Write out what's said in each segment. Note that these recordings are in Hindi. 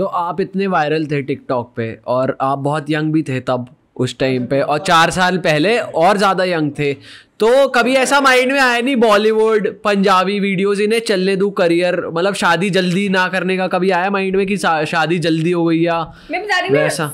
तो आप इतने वायरल थे टिकटॉक पे और आप बहुत यंग भी थे तब उस टाइम पे और चार साल पहले और ज़्यादा यंग थे तो कभी ऐसा माइंड में आया नहीं बॉलीवुड पंजाबी वीडियोस इन्हें चलने दू करियर मतलब शादी जल्दी ना करने का कभी आया माइंड में कि शादी जल्दी हो गई या मैं बता रही वैसा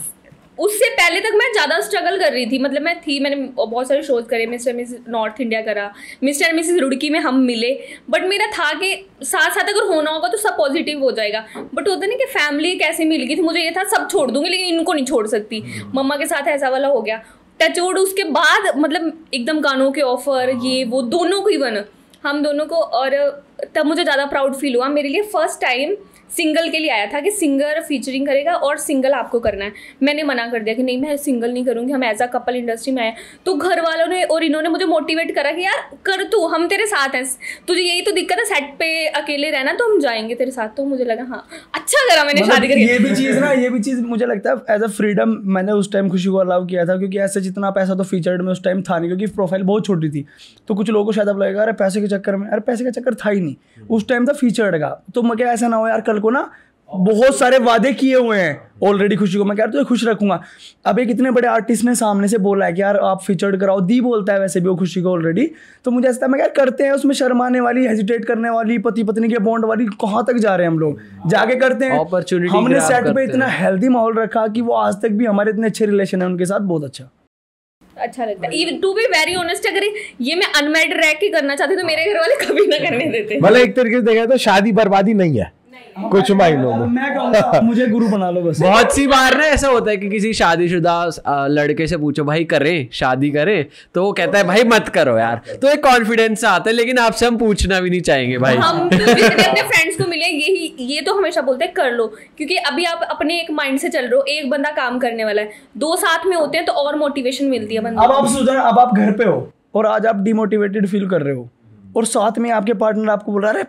उससे पहले तक मैं ज़्यादा स्ट्रगल कर रही थी मतलब मैं थी मैंने बहुत सारे शोज करे मिस्टर मिस नॉर्थ इंडिया करा मिस्टर मिसिस रुड़की में हम मिले बट मेरा था कि साथ साथ अगर होना होगा तो सब पॉजिटिव हो जाएगा बट होता नहीं कि फैमिली कैसे मिल गई थी मुझे ये था सब छोड़ दूंगी लेकिन इनको नहीं छोड़ सकती हम्म। मम्मा के साथ ऐसा वाला हो गया टचोड तो उसके बाद मतलब एकदम गानों के ऑफर हाँ। ये वो दोनों को ही बन हम दोनों को और तब मुझे ज़्यादा प्राउड फील हुआ मेरे लिए फर्स्ट टाइम सिंगल के लिए आया था कि सिंगर फीचरिंग करेगा और सिंगल आपको करना है मैंने मना कर दिया कि नहीं मैं सिंगल नहीं करूँगी हम एज अ कपल इंडस्ट्री में आए तो घर वालों ने और इन्होंने मुझे मोटिवेट करा कि यार कर तू हम तेरे साथ हैं तुझे यही तो दिक्कत है सेट पे अकेले रहना तो हम जाएंगे तेरे साथ तो मुझे लगा हाँ अच्छा करा मैंने मतलब शादी करके ये भी चीज ना ये भी चीज मुझे लगता है एज अ फ्रीडम मैंने उस टाइम खुशी को अलाउ किया था क्योंकि ऐसे जितना पैसा तो फीचर्ड में उस टाइम था नहीं क्योंकि प्रोफाइल बहुत छोटी थी तो कुछ लोगों को शायद अब लगेगा अरे पैसे के चक्कर में अरे पैसे का चक्कर था ही नहीं हम्म। उस टाइम था फीचर्ड का तो मैं क्या ऐसा ना हो यार कल को ना बहुत सारे वादे किए हुए हैं ऑलरेडी खुशी को मैं कह रहा तो खुश रखूंगा अब एक इतने बड़े आर्टिस्ट ने सामने से बोला है कि यार आप फीचर्ड कराओ दी बोलता है वैसे भी वो खुशी को ऑलरेडी तो मुझे ऐसा मैं यार करते हैं उसमें शर्माने वाली हेजिटेट करने वाली पति पत्नी के बॉन्ड वाली कहाँ तक जा रहे हैं हम लोग जाके करते हैं अपॉर्चुनिटी हमने सेट पे इतना हेल्दी माहौल रखा कि वो आज तक भी हमारे इतने अच्छे रिलेशन है उनके साथ बहुत अच्छा अच्छा लगता है even to be very honest अगर ये मैं अनमेड रह के करना चाहती तो मेरे घर वाले कभी ना करने देते भले एक तरीके से देखा तो शादी बर्बादी नहीं है कुछ मायनों में हाँ, मुझे गुरु बना लो बस बहुत सी बार ना ऐसा होता है कि किसी शादीशुदा लड़के से पूछो भाई करे शादी करे तो वो कहता है भाई मत करो यार तो एक कॉन्फिडेंस आता है लेकिन आपसे हम पूछना भी नहीं चाहेंगे भाई हम अपने फ्रेंड्स को मिले यही ये तो हमेशा बोलते हैं कर लो क्योंकि अभी आप अपने एक माइंड से चल रहे हो एक बंदा काम करने वाला है दो साथ में होते हैं तो और मोटिवेशन मिलती है बंदा अब आप सुधर अब आप घर पे हो और आज आप डिमोटिवेटेड फील कर रहे हो और साथ में आपके पार्टनर आपको बोल रहा है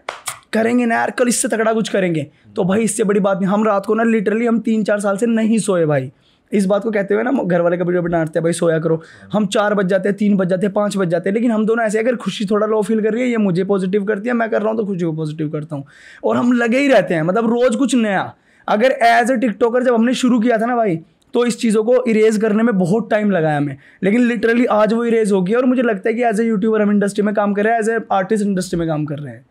करेंगे ना यार कल इससे तगड़ा कुछ करेंगे तो भाई इससे बड़ी बात नहीं हम रात को ना लिटरली हम तीन चार साल से नहीं सोए भाई इस बात को कहते हुए ना घर वाले कभी कभी डांटते हैं भाई सोया करो हम चार बज जाते हैं तीन बज जाते हैं पाँच बज जाते हैं लेकिन हम दोनों ऐसे अगर खुशी थोड़ा लो फील कर रही है ये मुझे पॉजिटिव करती है मैं कर रहा हूँ तो खुशी को पॉजिटिव करता हूँ और हम लगे ही रहते हैं मतलब रोज़ कुछ नया अगर एज ए टिकटॉकर जब हमने शुरू किया था ना भाई तो इस चीज़ों को इरेज करने में बहुत टाइम लगाया हमें लेकिन लिटरली आज वो इरेज हो गया और मुझे लगता है कि एज ए यूट्यूबर हम इंडस्ट्री में काम कर रहे हैं एज ए आर्टिस्ट इंडस्ट्री में काम कर रहे हैं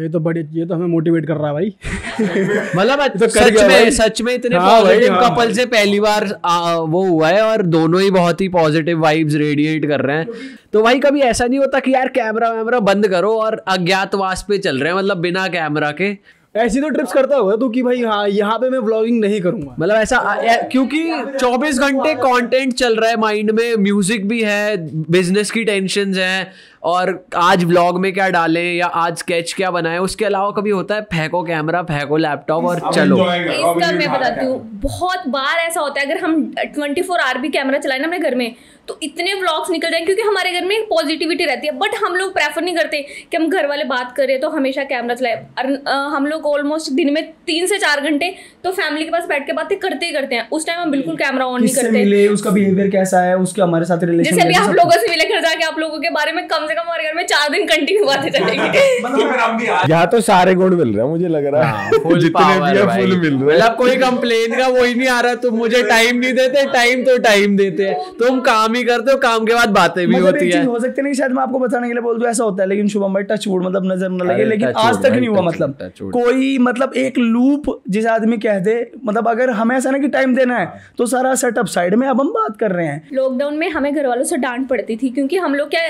ये तो बड़ी ये तो हमें मोटिवेट कर रहा है भाई मतलब तो सच में सच में इतने पॉजिटिव हाँ कपल हाँ से पहली बार आ, वो हुआ है और दोनों ही बहुत ही पॉजिटिव वाइब्स रेडिएट कर रहे हैं तो भाई कभी ऐसा नहीं होता कि यार कैमरा वैमरा बंद करो और अज्ञातवास पे चल रहे हैं मतलब बिना कैमरा के ऐसी तो ट्रिप्स करता हुआ तो कि भाई हाँ यहाँ पे मैं व्लॉगिंग नहीं करूंगा मतलब ऐसा क्योंकि 24 घंटे कंटेंट चल रहा है माइंड में म्यूजिक भी है बिजनेस की टेंशन है और आज व्लॉग में क्या डालें या आज स्केच क्या बनाए उसके अलावा कभी होता है फेंको कैमरा फेंको लैपटॉप और चलो इसका मैं बताती हूँ बहुत बार ऐसा होता है अगर हम ट्वेंटी फोर आर भी कैमरा चलाए ना अपने घर में तो इतने ब्लॉग्स निकल जाए क्योंकि हमारे घर में पॉजिटिविटी रहती है बट हम लोग प्रेफर नहीं करते कि हम घर वाले बात करें तो हमेशा कैमरा चलाए और हम लोग ऑलमोस्ट दिन में तीन से चार घंटे तो फैमिली के पास बैठ के बातें करते ही करते हैं उस टाइम हम बिल्कुल कैमरा ऑन नहीं करते उसका बिहेवियर कैसा है उसके हमारे साथ रिलेशन जैसे अभी आप लोगों से मिले घर जाके आप लोगों के बारे में कम से कम हमारे घर में चार दिन कंटिन्यू बातें चलेंगे मतलब यहाँ तो सारे गुण मिल रहे हैं मुझे लग रहा है हाँ, जितने भी है फुल मिल रहे हैं मतलब कोई कंप्लेन का वही नहीं आ रहा तुम मुझे टाइम नहीं देते टाइम तो टाइम देते हैं तुम काम ही करते हो काम के बाद बातें भी मतलब होती है हो सकती नहीं शायद मैं आपको बताने के लिए बोल दू ऐसा होता है लेकिन शुभम भाई टच वुड मतलब नजर न लगे लेकिन आज तक नहीं हुआ मतलब कोई मतलब एक लूप जिस आदमी कह दे मतलब अगर हमें ऐसा ना कि टाइम देना है हाँ। तो सारा सेटअप साइड में अब हम बात कर रहे हैं लॉकडाउन में हमें घर वालों से डांट पड़ती थी क्योंकि हम लोग क्या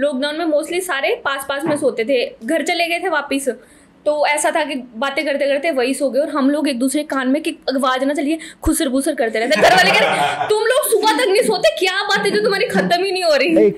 लॉकडाउन लॉकडाउन में मोस्टली सारे पास पास में सोते थे घर चले गए थे वापस तो ऐसा था कि बातें करते करते वही सो गए और हम लोग एक दूसरे कान में कि आवाज ना चलिए खुसर बुसर करते रहते घर वाले कह रहे तुम लोग सुबह तक नहीं सोते क्या बात है जो तुम्हारी खत्म ही नहीं हो रही